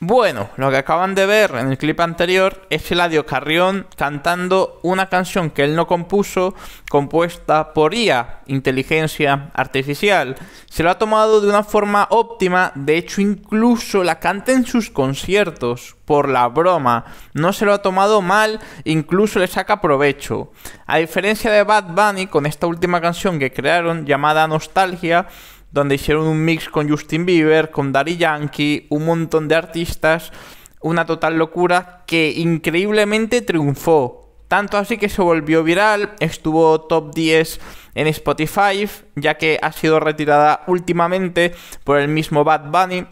Bueno, lo que acaban de ver en el clip anterior es Eladio Carrión cantando una canción que él no compuso, compuesta por IA, inteligencia artificial. Se lo ha tomado de una forma óptima, de hecho incluso la canta en sus conciertos, por la broma. No se lo ha tomado mal, incluso le saca provecho. A diferencia de Bad Bunny, con esta última canción que crearon llamada Nostalgia, donde hicieron un mix con Justin Bieber, con Daddy Yankee, un montón de artistas, una total locura que increíblemente triunfó. Tanto así que se volvió viral, estuvo top 10 en Spotify, ya que ha sido retirada últimamente por el mismo Bad Bunny,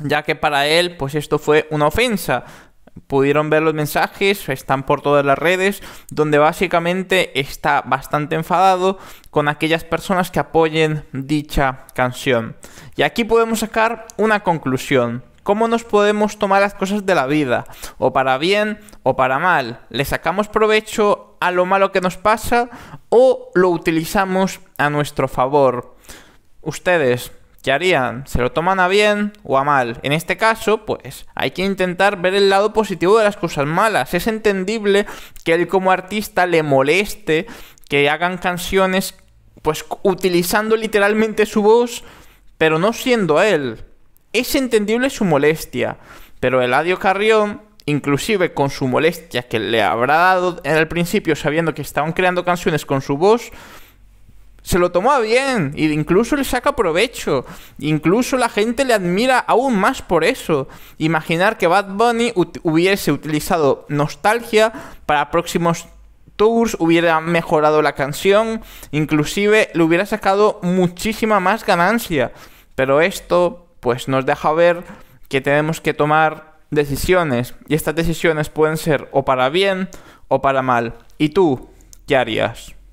ya que para él pues esto fue una ofensa, pudieron ver los mensajes, están por todas las redes, donde básicamente está bastante enfadado con aquellas personas que apoyen dicha canción. Y aquí podemos sacar una conclusión. ¿Cómo nos podemos tomar las cosas de la vida? O para bien o para mal. ¿Le sacamos provecho a lo malo que nos pasa o lo utilizamos a nuestro favor? Ustedes, ¿Qué harían? ¿Se lo toman a bien o a mal? En este caso, pues hay que intentar ver el lado positivo de las cosas malas. Es entendible que él como artista le moleste que hagan canciones pues utilizando literalmente su voz, pero no siendo él. Es entendible su molestia, pero Eladio Carrión, inclusive con su molestia que le habrá dado en el principio sabiendo que estaban creando canciones con su voz, se lo tomó bien, e incluso le saca provecho, incluso la gente le admira aún más por eso. Imaginar que Bad Bunny hubiese utilizado nostalgia para próximos tours, hubiera mejorado la canción, inclusive le hubiera sacado muchísima más ganancia. Pero esto pues nos deja ver que tenemos que tomar decisiones y estas decisiones pueden ser o para bien o para mal. ¿Y tú qué harías?